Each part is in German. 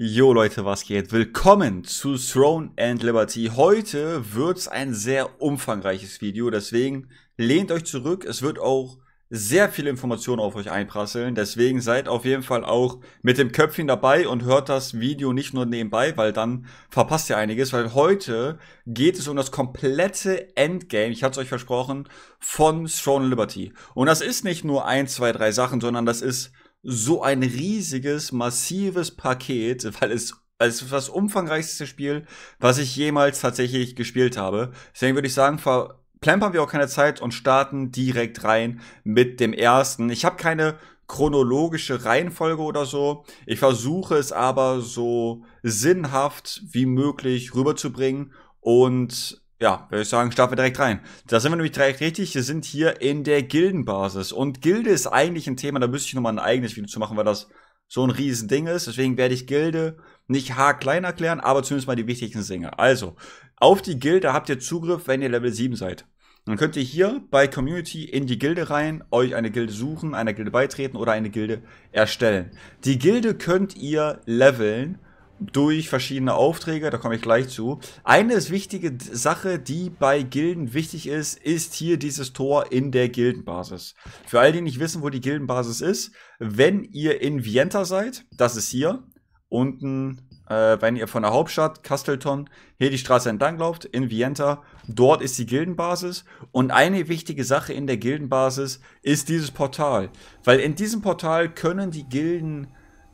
Jo Leute, was geht? Willkommen zu Throne and Liberty. Heute wird's ein sehr umfangreiches Video, deswegen lehnt euch zurück. Es wird auch sehr viele Informationen auf euch einprasseln, deswegen seid auf jeden Fall auch mit dem Köpfchen dabei und hört das Video nicht nur nebenbei, weil dann verpasst ihr einiges, weil heute geht es um das komplette Endgame, ich hatte es euch versprochen, von Throne and Liberty. Und das ist nicht nur ein, zwei, drei Sachen, sondern das ist so ein riesiges, massives Paket, weil es es ist das umfangreichste Spiel, was ich jemals tatsächlich gespielt habe. Deswegen würde ich sagen, verplempern wir auch keine Zeit und starten direkt rein mit dem ersten. Ich habe keine chronologische Reihenfolge oder so. Ich versuche es aber so sinnhaft wie möglich rüberzubringen und ja, würde ich sagen, starten wir direkt rein. Da sind wir nämlich direkt richtig. Wir sind hier in der Gildenbasis. Und Gilde ist eigentlich ein Thema, da müsste ich nochmal ein eigenes Video zu machen, weil das so ein Riesending ist. Deswegen werde ich Gilde nicht haarklein erklären, aber zumindest mal die wichtigsten Dinge. Also, auf die Gilde habt ihr Zugriff, wenn ihr Level 7 seid. Dann könnt ihr hier bei Community in die Gilde rein, euch eine Gilde suchen, einer Gilde beitreten oder eine Gilde erstellen. Die Gilde könnt ihr leveln durch verschiedene Aufträge, da komme ich gleich zu. Eine wichtige Sache, die bei Gilden wichtig ist, ist hier dieses Tor in der Gildenbasis. Für all die nicht wissen, wo die Gildenbasis ist, wenn ihr in Vienta seid, das ist hier, unten, äh, wenn ihr von der Hauptstadt Castleton hier die Straße entlang lauft, in Vienta, dort ist die Gildenbasis. Und eine wichtige Sache in der Gildenbasis ist dieses Portal. Weil in diesem Portal können die Gilden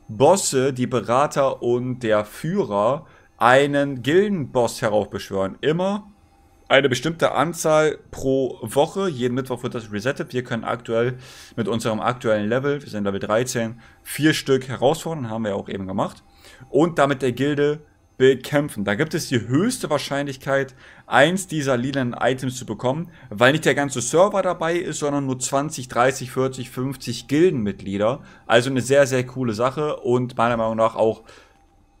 Bosse, die Berater und der Führer einen Gildenboss heraufbeschwören. Immer eine bestimmte Anzahl pro Woche. Jeden Mittwoch wird das resettet. Wir können aktuell mit unserem aktuellen Level, wir sind Level 13, vier Stück herausfordern, haben wir ja auch eben gemacht. Und damit der Gilde bekämpfen. Da gibt es die höchste Wahrscheinlichkeit, eins dieser lilanen Items zu bekommen, weil nicht der ganze Server dabei ist, sondern nur 20, 30, 40, 50 Gildenmitglieder. Also eine sehr, sehr coole Sache und meiner Meinung nach auch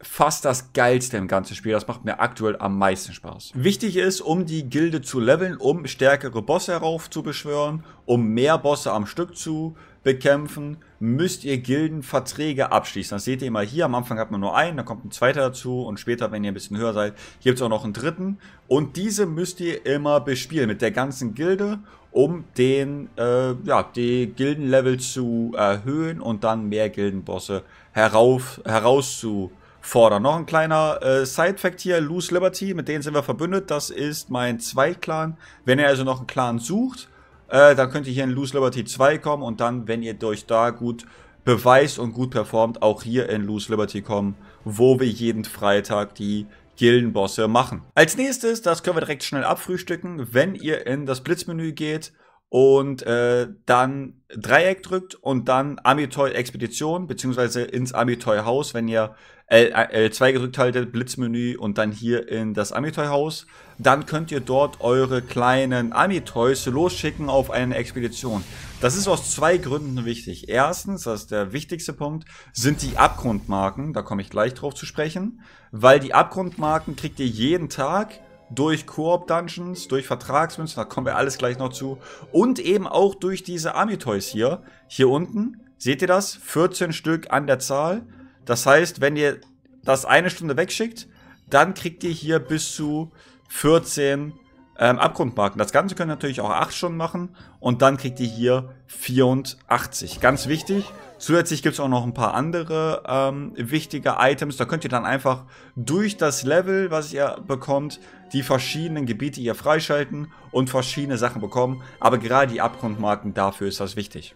fast das geilste im ganzen Spiel. Das macht mir aktuell am meisten Spaß. Wichtig ist, um die Gilde zu leveln, um stärkere Bosse heraufzubeschwören, um mehr Bosse am Stück zu bekämpfen, müsst ihr Gildenverträge abschließen. Das seht ihr immer hier. Am Anfang hat man nur einen, dann kommt ein zweiter dazu und später, wenn ihr ein bisschen höher seid, gibt es auch noch einen dritten. Und diese müsst ihr immer bespielen mit der ganzen Gilde, um den, äh, ja, die Gildenlevel zu erhöhen und dann mehr Gildenbosse herauf, herauszufordern. Noch ein kleiner äh, Side-Fact hier, Loose Liberty, mit denen sind wir verbündet. Das ist mein Zweitclan. Wenn ihr also noch einen Clan sucht, äh, dann könnt ihr hier in Loose Liberty 2 kommen und dann, wenn ihr euch da gut beweist und gut performt, auch hier in Loose Liberty kommen, wo wir jeden Freitag die Gildenbosse machen. Als nächstes, das können wir direkt schnell abfrühstücken, wenn ihr in das Blitzmenü geht, und äh, dann Dreieck drückt und dann Amitoy Expedition beziehungsweise ins Amitoy Haus, wenn ihr L äh, L2 gedrückt haltet, Blitzmenü und dann hier in das Amitoy Haus, dann könnt ihr dort eure kleinen Amitoys losschicken auf eine Expedition. Das ist aus zwei Gründen wichtig. Erstens, das ist der wichtigste Punkt, sind die Abgrundmarken, da komme ich gleich drauf zu sprechen, weil die Abgrundmarken kriegt ihr jeden Tag durch Koop-Dungeons, durch Vertragsmünzen, da kommen wir alles gleich noch zu. Und eben auch durch diese Army-Toys hier, hier unten. Seht ihr das? 14 Stück an der Zahl. Das heißt, wenn ihr das eine Stunde wegschickt, dann kriegt ihr hier bis zu 14 ähm, Abgrundmarken. Das Ganze könnt ihr natürlich auch 8 Stunden machen und dann kriegt ihr hier 84. Ganz wichtig, Zusätzlich gibt es auch noch ein paar andere ähm, wichtige Items. Da könnt ihr dann einfach durch das Level, was ihr bekommt, die verschiedenen Gebiete hier freischalten und verschiedene Sachen bekommen. Aber gerade die Abgrundmarken, dafür ist das wichtig.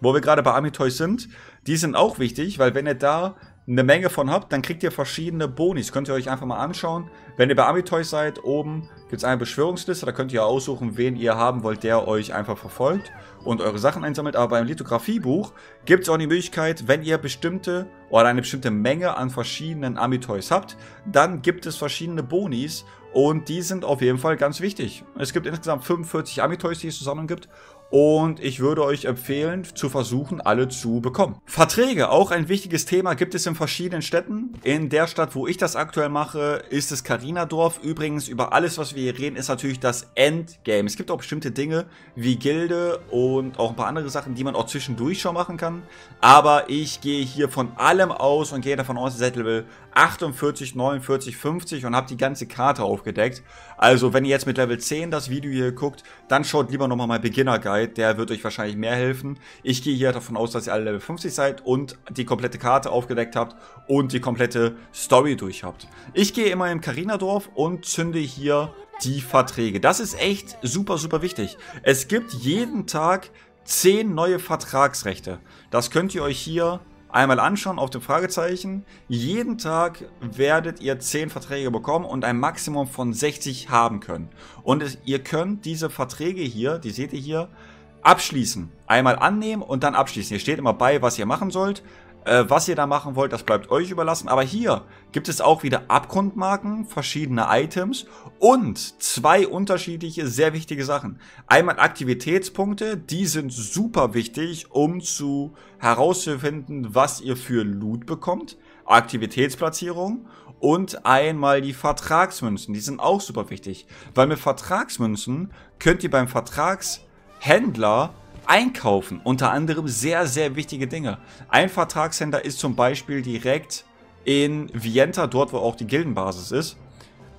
Wo wir gerade bei Amitoy sind, die sind auch wichtig, weil wenn ihr da eine Menge von habt, dann kriegt ihr verschiedene Bonis. Könnt ihr euch einfach mal anschauen. Wenn ihr bei Amitoys seid, oben gibt es eine Beschwörungsliste. Da könnt ihr aussuchen, wen ihr haben wollt, der euch einfach verfolgt und eure Sachen einsammelt. Aber beim Lithografiebuch gibt es auch die Möglichkeit, wenn ihr bestimmte oder eine bestimmte Menge an verschiedenen Amitoys habt, dann gibt es verschiedene Bonis. Und die sind auf jeden Fall ganz wichtig. Es gibt insgesamt 45 Amitoys, die es zusammen gibt und ich würde euch empfehlen, zu versuchen, alle zu bekommen. Verträge, auch ein wichtiges Thema, gibt es in verschiedenen Städten. In der Stadt, wo ich das aktuell mache, ist es Karinadorf. Übrigens, über alles, was wir hier reden, ist natürlich das Endgame. Es gibt auch bestimmte Dinge wie Gilde und auch ein paar andere Sachen, die man auch zwischendurch schon machen kann. Aber ich gehe hier von allem aus und gehe davon aus, ihr seid Level 48, 49, 50 und habe die ganze Karte aufgedeckt. Also, wenn ihr jetzt mit Level 10 das Video hier guckt, dann schaut lieber nochmal mein Beginner Guide, der wird euch wahrscheinlich mehr helfen. Ich gehe hier davon aus, dass ihr alle Level 50 seid und die komplette Karte aufgedeckt habt und die komplette Story durch habt. Ich gehe immer im Karinadorf und zünde hier die Verträge. Das ist echt super, super wichtig. Es gibt jeden Tag 10 neue Vertragsrechte. Das könnt ihr euch hier Einmal anschauen auf dem Fragezeichen. Jeden Tag werdet ihr 10 Verträge bekommen und ein Maximum von 60 haben können. Und es, ihr könnt diese Verträge hier, die seht ihr hier, abschließen. Einmal annehmen und dann abschließen. Hier steht immer bei, was ihr machen sollt. Äh, was ihr da machen wollt, das bleibt euch überlassen. Aber hier gibt es auch wieder Abgrundmarken, verschiedene Items und zwei unterschiedliche sehr wichtige Sachen. Einmal Aktivitätspunkte, die sind super wichtig, um zu herauszufinden, was ihr für Loot bekommt. Aktivitätsplatzierung und einmal die Vertragsmünzen, die sind auch super wichtig, weil mit Vertragsmünzen könnt ihr beim Vertragshändler einkaufen, unter anderem sehr, sehr wichtige Dinge. Ein Vertragshändler ist zum Beispiel direkt in Vienta, dort wo auch die Gildenbasis ist.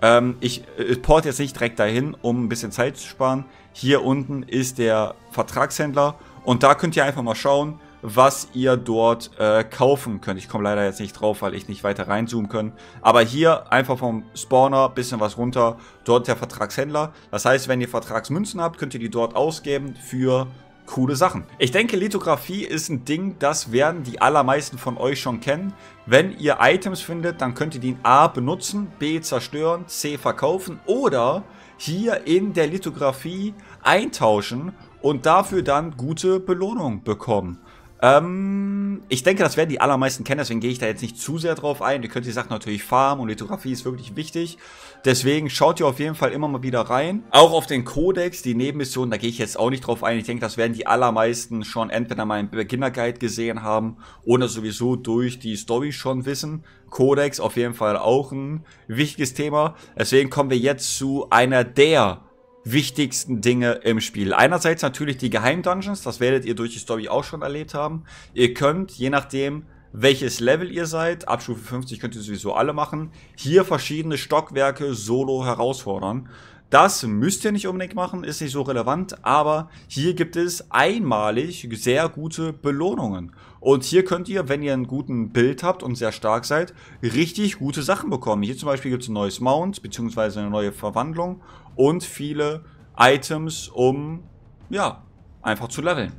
Ähm, ich äh, port jetzt nicht direkt dahin, um ein bisschen Zeit zu sparen. Hier unten ist der Vertragshändler und da könnt ihr einfach mal schauen, was ihr dort äh, kaufen könnt. Ich komme leider jetzt nicht drauf, weil ich nicht weiter reinzoomen kann. Aber hier einfach vom Spawner bisschen was runter. Dort der Vertragshändler. Das heißt, wenn ihr Vertragsmünzen habt, könnt ihr die dort ausgeben für coole Sachen. Ich denke, Lithografie ist ein Ding, das werden die allermeisten von euch schon kennen. Wenn ihr Items findet, dann könnt ihr die A benutzen, B zerstören, C verkaufen oder hier in der Lithografie eintauschen und dafür dann gute Belohnung bekommen. Ähm, ich denke, das werden die allermeisten kennen, deswegen gehe ich da jetzt nicht zu sehr drauf ein. Ihr könnt die Sachen natürlich farmen und Lithografie ist wirklich wichtig. Deswegen schaut ihr auf jeden Fall immer mal wieder rein. Auch auf den Codex, die Nebenmissionen, da gehe ich jetzt auch nicht drauf ein. Ich denke, das werden die allermeisten schon entweder mal im Beginner Guide gesehen haben oder sowieso durch die Story schon wissen. Codex auf jeden Fall auch ein wichtiges Thema. Deswegen kommen wir jetzt zu einer der wichtigsten Dinge im Spiel. Einerseits natürlich die Geheimdungeons, das werdet ihr durch die Story auch schon erlebt haben. Ihr könnt, je nachdem, welches Level ihr seid, ab Stufe 50 könnt ihr sowieso alle machen, hier verschiedene Stockwerke solo herausfordern. Das müsst ihr nicht unbedingt machen, ist nicht so relevant, aber hier gibt es einmalig sehr gute Belohnungen. Und hier könnt ihr, wenn ihr einen guten Bild habt und sehr stark seid, richtig gute Sachen bekommen. Hier zum Beispiel gibt es ein neues Mount, beziehungsweise eine neue Verwandlung und viele Items, um, ja, einfach zu leveln.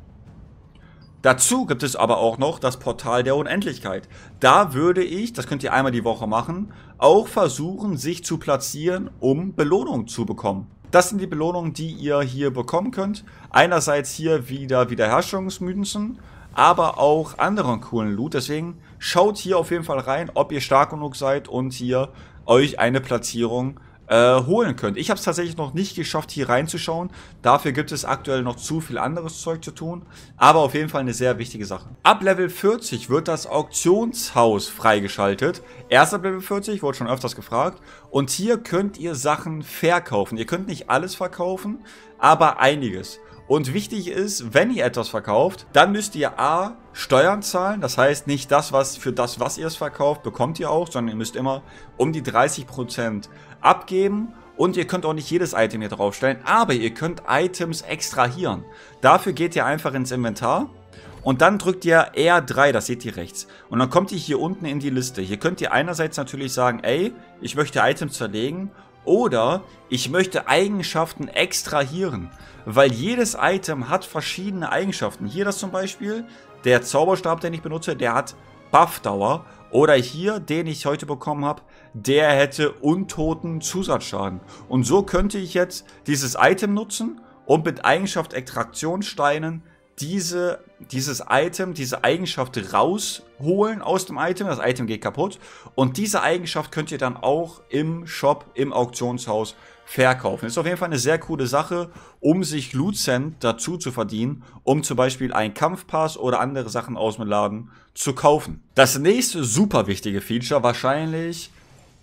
Dazu gibt es aber auch noch das Portal der Unendlichkeit. Da würde ich, das könnt ihr einmal die Woche machen, auch versuchen, sich zu platzieren, um Belohnung zu bekommen. Das sind die Belohnungen, die ihr hier bekommen könnt. Einerseits hier wieder Wiederherstellungsmünzen, aber auch anderen coolen Loot. Deswegen schaut hier auf jeden Fall rein, ob ihr stark genug seid und hier euch eine Platzierung äh, holen könnt. Ich habe es tatsächlich noch nicht geschafft, hier reinzuschauen. Dafür gibt es aktuell noch zu viel anderes Zeug zu tun. Aber auf jeden Fall eine sehr wichtige Sache. Ab Level 40 wird das Auktionshaus freigeschaltet. Erst ab Level 40, wurde schon öfters gefragt. Und hier könnt ihr Sachen verkaufen. Ihr könnt nicht alles verkaufen, aber einiges. Und wichtig ist, wenn ihr etwas verkauft, dann müsst ihr A Steuern zahlen. Das heißt, nicht das, was für das, was ihr es verkauft, bekommt ihr auch, sondern ihr müsst immer um die 30% abgeben. Und ihr könnt auch nicht jedes Item hier draufstellen, aber ihr könnt Items extrahieren. Dafür geht ihr einfach ins Inventar und dann drückt ihr R3, das seht ihr rechts. Und dann kommt ihr hier unten in die Liste. Hier könnt ihr einerseits natürlich sagen, ey, ich möchte Items zerlegen oder ich möchte Eigenschaften extrahieren, weil jedes Item hat verschiedene Eigenschaften. Hier das zum Beispiel, der Zauberstab, den ich benutze, der hat Buffdauer. Oder hier, den ich heute bekommen habe, der hätte untoten Zusatzschaden. Und so könnte ich jetzt dieses Item nutzen und mit Eigenschaft Extraktionssteinen diese dieses Item, diese Eigenschaft rausholen aus dem Item. Das Item geht kaputt. Und diese Eigenschaft könnt ihr dann auch im Shop, im Auktionshaus verkaufen. Ist auf jeden Fall eine sehr coole Sache, um sich Lucent dazu zu verdienen, um zum Beispiel einen Kampfpass oder andere Sachen aus dem Laden zu kaufen. Das nächste super wichtige Feature, wahrscheinlich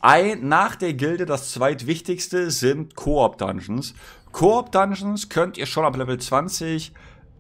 ein, nach der Gilde das zweitwichtigste, sind Koop Dungeons. Koop Dungeons könnt ihr schon ab Level 20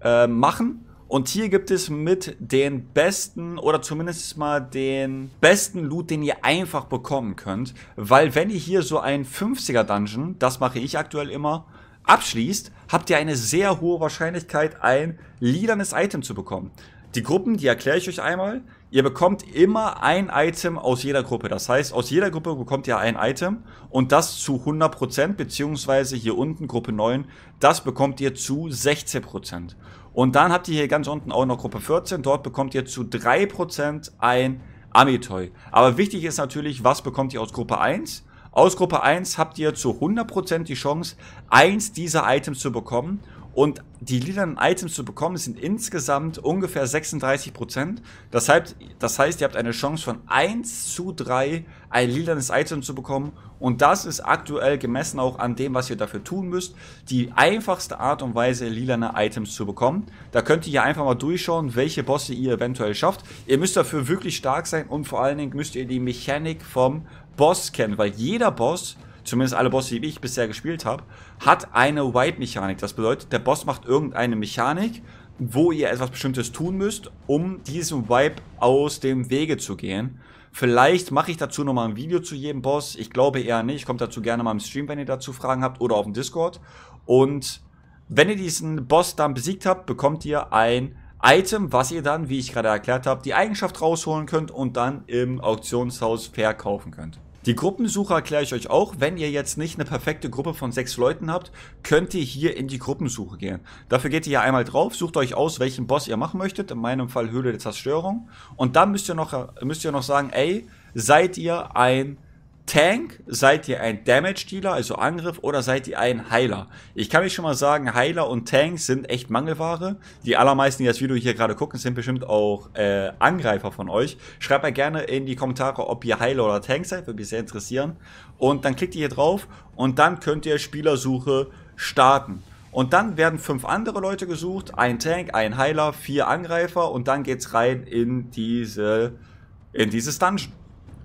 äh, machen und hier gibt es mit den besten oder zumindest mal den besten Loot, den ihr einfach bekommen könnt. Weil wenn ihr hier so ein 50er Dungeon, das mache ich aktuell immer, abschließt, habt ihr eine sehr hohe Wahrscheinlichkeit, ein lilanes Item zu bekommen. Die Gruppen, die erkläre ich euch einmal. Ihr bekommt immer ein Item aus jeder Gruppe. Das heißt, aus jeder Gruppe bekommt ihr ein Item und das zu 100%, beziehungsweise hier unten Gruppe 9, das bekommt ihr zu 16%. Und dann habt ihr hier ganz unten auch noch Gruppe 14, dort bekommt ihr zu 3% ein Amitoy. Aber wichtig ist natürlich, was bekommt ihr aus Gruppe 1? Aus Gruppe 1 habt ihr zu 100% die Chance, eins dieser Items zu bekommen und die lilanen Items zu bekommen sind insgesamt ungefähr 36%. Das heißt, das heißt, ihr habt eine Chance von 1 zu 3, ein lilanes Item zu bekommen. Und das ist aktuell gemessen auch an dem, was ihr dafür tun müsst, die einfachste Art und Weise, lilane Items zu bekommen. Da könnt ihr hier einfach mal durchschauen, welche Bosse ihr eventuell schafft. Ihr müsst dafür wirklich stark sein und vor allen Dingen müsst ihr die Mechanik vom Boss kennen, weil jeder Boss zumindest alle Bosse, die ich bisher gespielt habe, hat eine Wipe-Mechanik. Das bedeutet, der Boss macht irgendeine Mechanik, wo ihr etwas Bestimmtes tun müsst, um diesem Vibe aus dem Wege zu gehen. Vielleicht mache ich dazu nochmal ein Video zu jedem Boss. Ich glaube eher nicht. Kommt dazu gerne mal im Stream, wenn ihr dazu Fragen habt oder auf dem Discord. Und wenn ihr diesen Boss dann besiegt habt, bekommt ihr ein Item, was ihr dann, wie ich gerade erklärt habe, die Eigenschaft rausholen könnt und dann im Auktionshaus verkaufen könnt. Die Gruppensuche erkläre ich euch auch. Wenn ihr jetzt nicht eine perfekte Gruppe von sechs Leuten habt, könnt ihr hier in die Gruppensuche gehen. Dafür geht ihr hier einmal drauf, sucht euch aus, welchen Boss ihr machen möchtet. In meinem Fall Höhle der Zerstörung. Und dann müsst ihr noch, müsst ihr noch sagen, ey, seid ihr ein Tank, seid ihr ein Damage Dealer, also Angriff, oder seid ihr ein Heiler? Ich kann mich schon mal sagen, Heiler und Tanks sind echt Mangelware. Die allermeisten, die das Video hier gerade gucken, sind bestimmt auch äh, Angreifer von euch. Schreibt mal gerne in die Kommentare, ob ihr Heiler oder Tank seid, würde mich sehr interessieren. Und dann klickt ihr hier drauf und dann könnt ihr Spielersuche starten. Und dann werden fünf andere Leute gesucht, ein Tank, ein Heiler, vier Angreifer und dann geht's rein in diese in dieses Dungeon.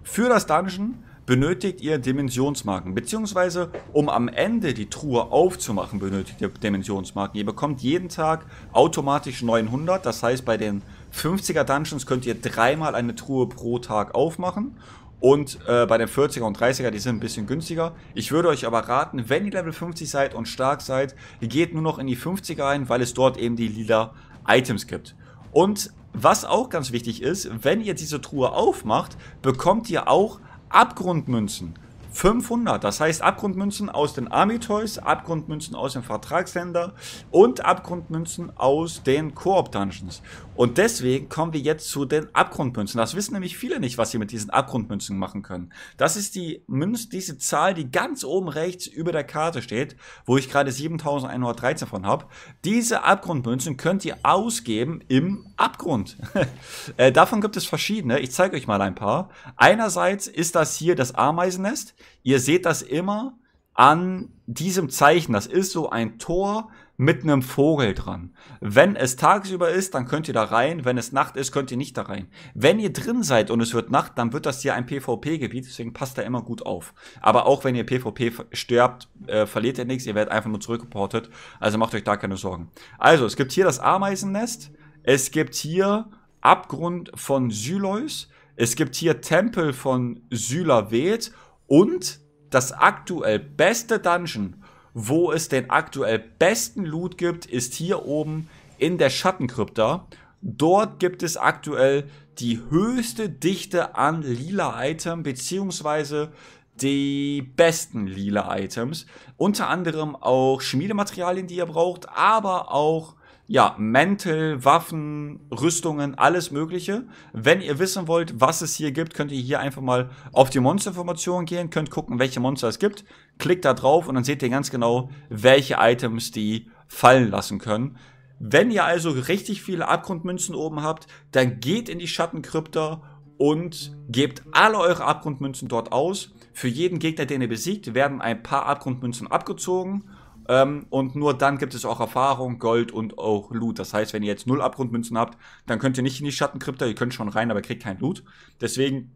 Für das Dungeon benötigt ihr Dimensionsmarken, beziehungsweise um am Ende die Truhe aufzumachen, benötigt ihr Dimensionsmarken. Ihr bekommt jeden Tag automatisch 900, das heißt bei den 50er Dungeons könnt ihr dreimal eine Truhe pro Tag aufmachen und äh, bei den 40er und 30er, die sind ein bisschen günstiger. Ich würde euch aber raten, wenn ihr Level 50 seid und stark seid, geht nur noch in die 50er ein, weil es dort eben die lila Items gibt. Und was auch ganz wichtig ist, wenn ihr diese Truhe aufmacht, bekommt ihr auch Abgrundmünzen 500. Das heißt Abgrundmünzen aus den Army Toys, Abgrundmünzen aus dem Vertragshändler und Abgrundmünzen aus den Koop Dungeons. Und deswegen kommen wir jetzt zu den Abgrundmünzen. Das wissen nämlich viele nicht, was sie mit diesen Abgrundmünzen machen können. Das ist die Münze, diese Zahl, die ganz oben rechts über der Karte steht, wo ich gerade 7113 von habe. Diese Abgrundmünzen könnt ihr ausgeben im Abgrund. Äh, davon gibt es verschiedene. Ich zeige euch mal ein paar. Einerseits ist das hier das Ameisennest. Ihr seht das immer an diesem Zeichen. Das ist so ein Tor mit einem Vogel dran. Wenn es tagsüber ist, dann könnt ihr da rein. Wenn es Nacht ist, könnt ihr nicht da rein. Wenn ihr drin seid und es wird Nacht, dann wird das hier ein PvP-Gebiet, deswegen passt da immer gut auf. Aber auch wenn ihr PvP stirbt, äh, verliert ihr nichts, ihr werdet einfach nur zurückgeportet. Also macht euch da keine Sorgen. Also, es gibt hier das Ameisennest. Es gibt hier Abgrund von Sylois. Es gibt hier Tempel von Sylaved. Und das aktuell beste Dungeon wo es den aktuell besten Loot gibt, ist hier oben in der Schattenkrypta. Dort gibt es aktuell die höchste Dichte an lila Item beziehungsweise die besten lila Items. Unter anderem auch Schmiedematerialien, die ihr braucht, aber auch ja, Mäntel, Waffen, Rüstungen, alles Mögliche. Wenn ihr wissen wollt, was es hier gibt, könnt ihr hier einfach mal auf die Monsterinformationen gehen, könnt gucken, welche Monster es gibt. Klickt da drauf und dann seht ihr ganz genau, welche Items die fallen lassen können. Wenn ihr also richtig viele Abgrundmünzen oben habt, dann geht in die Schattenkrypta und gebt alle eure Abgrundmünzen dort aus. Für jeden Gegner, den ihr besiegt, werden ein paar Abgrundmünzen abgezogen ähm, und nur dann gibt es auch Erfahrung, Gold und auch Loot. Das heißt, wenn ihr jetzt null Abgrundmünzen habt, dann könnt ihr nicht in die Schattenkrypta, ihr könnt schon rein, aber kriegt kein Loot. Deswegen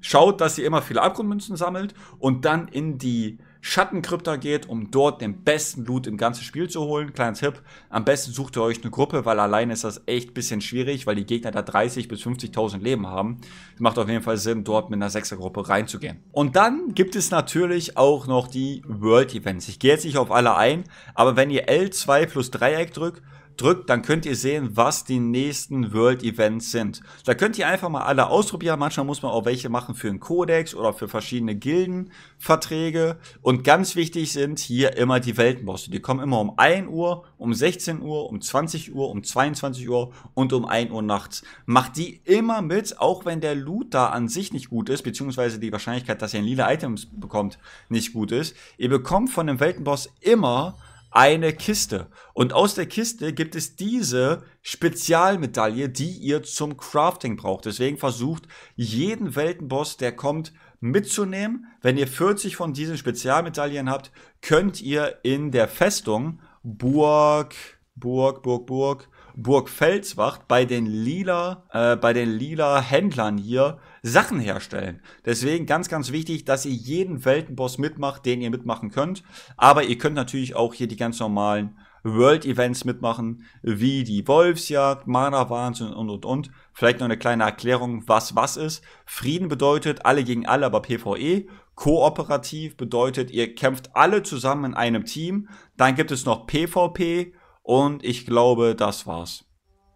schaut, dass ihr immer viele Abgrundmünzen sammelt und dann in die Schattenkrypta geht, um dort den besten Loot im ganzen Spiel zu holen. Kleiner Tipp, am besten sucht ihr euch eine Gruppe, weil alleine ist das echt bisschen schwierig, weil die Gegner da 30 bis 50.000 Leben haben. Das macht auf jeden Fall Sinn, dort mit einer Sechsergruppe reinzugehen. Und dann gibt es natürlich auch noch die World Events. Ich gehe jetzt nicht auf alle ein, aber wenn ihr L2 plus Dreieck drückt, drückt, dann könnt ihr sehen, was die nächsten World Events sind. Da könnt ihr einfach mal alle ausprobieren. Manchmal muss man auch welche machen für einen Codex oder für verschiedene Gildenverträge. Und ganz wichtig sind hier immer die Weltenbosse. Die kommen immer um 1 Uhr, um 16 Uhr, um 20 Uhr, um 22 Uhr und um 1 Uhr nachts. Macht die immer mit, auch wenn der Loot da an sich nicht gut ist, beziehungsweise die Wahrscheinlichkeit, dass ihr ein lila Items bekommt, nicht gut ist. Ihr bekommt von dem Weltenboss immer eine Kiste. Und aus der Kiste gibt es diese Spezialmedaille, die ihr zum Crafting braucht. Deswegen versucht jeden Weltenboss, der kommt, mitzunehmen. Wenn ihr 40 von diesen Spezialmedaillen habt, könnt ihr in der Festung Burg, Burg, Burg, Burg, Burg Felswacht bei den lila, äh, bei den lila Händlern hier Sachen herstellen. Deswegen ganz, ganz wichtig, dass ihr jeden Weltenboss mitmacht, den ihr mitmachen könnt. Aber ihr könnt natürlich auch hier die ganz normalen World-Events mitmachen, wie die Wolfsjagd, Mana-Wahns und, und, und. Vielleicht noch eine kleine Erklärung, was was ist. Frieden bedeutet alle gegen alle, aber PvE. Kooperativ bedeutet, ihr kämpft alle zusammen in einem Team. Dann gibt es noch PvP und ich glaube, das war's.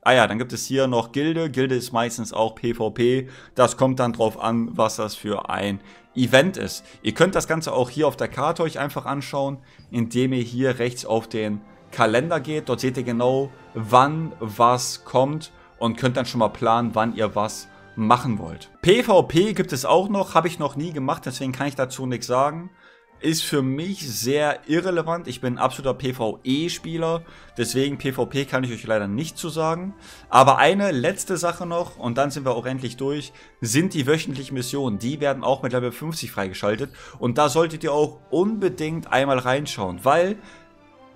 Ah ja, dann gibt es hier noch Gilde. Gilde ist meistens auch PvP. Das kommt dann drauf an, was das für ein Event ist. Ihr könnt das Ganze auch hier auf der Karte euch einfach anschauen, indem ihr hier rechts auf den Kalender geht. Dort seht ihr genau, wann was kommt und könnt dann schon mal planen, wann ihr was machen wollt. PvP gibt es auch noch, habe ich noch nie gemacht, deswegen kann ich dazu nichts sagen ist für mich sehr irrelevant. Ich bin ein absoluter PvE-Spieler, deswegen PvP kann ich euch leider nicht zu sagen. Aber eine letzte Sache noch, und dann sind wir auch endlich durch, sind die wöchentlichen Missionen. Die werden auch mit Level 50 freigeschaltet und da solltet ihr auch unbedingt einmal reinschauen, weil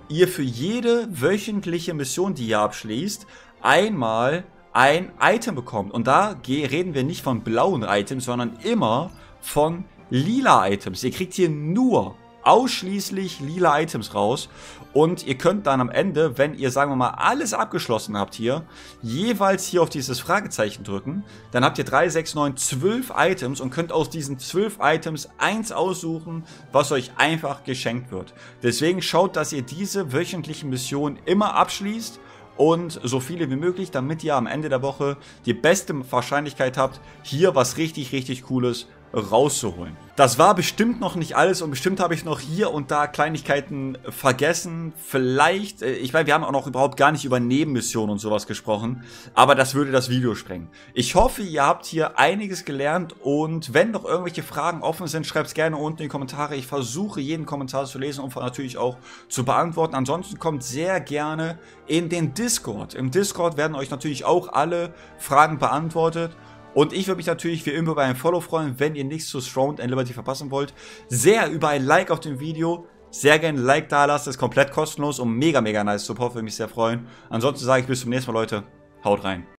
ihr für jede wöchentliche Mission, die ihr abschließt, einmal ein Item bekommt. Und da reden wir nicht von blauen Items, sondern immer von lila Items. Ihr kriegt hier nur ausschließlich lila Items raus. Und ihr könnt dann am Ende, wenn ihr, sagen wir mal, alles abgeschlossen habt hier, jeweils hier auf dieses Fragezeichen drücken. Dann habt ihr 3, 6, 9, 12 Items und könnt aus diesen 12 Items eins aussuchen, was euch einfach geschenkt wird. Deswegen schaut, dass ihr diese wöchentlichen Missionen immer abschließt und so viele wie möglich, damit ihr am Ende der Woche die beste Wahrscheinlichkeit habt, hier was richtig, richtig Cooles rauszuholen. Das war bestimmt noch nicht alles und bestimmt habe ich noch hier und da Kleinigkeiten vergessen. Vielleicht, äh, ich meine, wir haben auch noch überhaupt gar nicht über Nebenmissionen und sowas gesprochen, aber das würde das Video sprengen. Ich hoffe, ihr habt hier einiges gelernt und wenn noch irgendwelche Fragen offen sind, schreibt es gerne unten in die Kommentare. Ich versuche jeden Kommentar zu lesen und natürlich auch zu beantworten. Ansonsten kommt sehr gerne in den Discord. Im Discord werden euch natürlich auch alle Fragen beantwortet. Und ich würde mich natürlich wie immer über ein Follow freuen, wenn ihr nichts zu Throne and Liberty verpassen wollt. Sehr über ein Like auf dem Video. Sehr gerne ein Like da lassen, ist komplett kostenlos und mega, mega nice Support, würde mich sehr freuen. Ansonsten sage ich bis zum nächsten Mal, Leute. Haut rein.